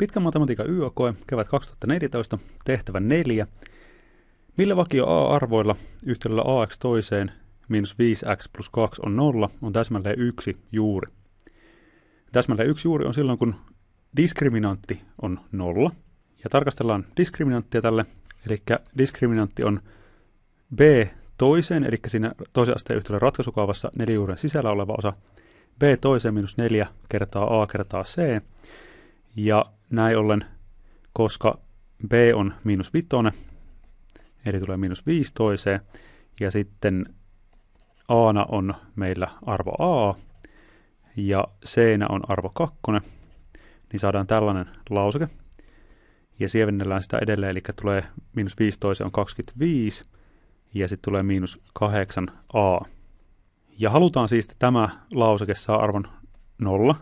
Pitkä matematiikan YÖKoe, kevät 2014, tehtävä 4. Millä vakio A-arvoilla yhtälöllä AX toiseen miinus 5x plus 2 on 0 on täsmälleen yksi juuri? Täsmälleen yksi juuri on silloin, kun diskriminantti on 0. Ja tarkastellaan diskriminanttia tälle, eli diskriminantti on B toiseen, eli siinä toisen asteen yhtälön ratkaisukaavassa nelijuuren sisällä oleva osa, B toiseen miinus 4 kertaa A kertaa C, ja näin ollen, koska b on miinus vitonen, eli tulee miinus viistoiseen, ja sitten aana on meillä arvo a, ja c on arvo 2, niin saadaan tällainen lauseke, ja sievennellään sitä edelleen, eli tulee miinus 15 on 25, ja sitten tulee miinus 8a. Ja halutaan siis, että tämä lauseke saa arvon 0,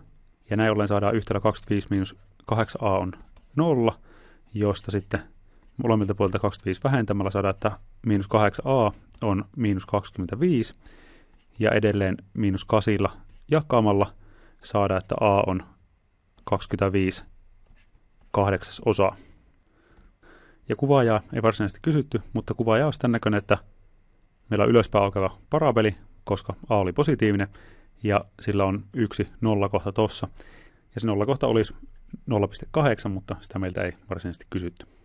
ja näin ollen saadaan yhtälö 25 miinus 8a on 0, josta sitten molemmilta puolilta 25 vähentämällä saadaan, että miinus 8a on miinus 25. Ja edelleen miinus 8 jakamalla saadaan, että a on 25 osaa. Ja kuvaajaa ei varsinaisesti kysytty, mutta kuvaaja on tämän näköinen, että meillä on ylöspäin alkava parabeli, koska a oli positiivinen, ja sillä on yksi nollakohta tuossa. Ja se nollakohta olisi 0,8, mutta sitä meiltä ei varsinaisesti kysytty.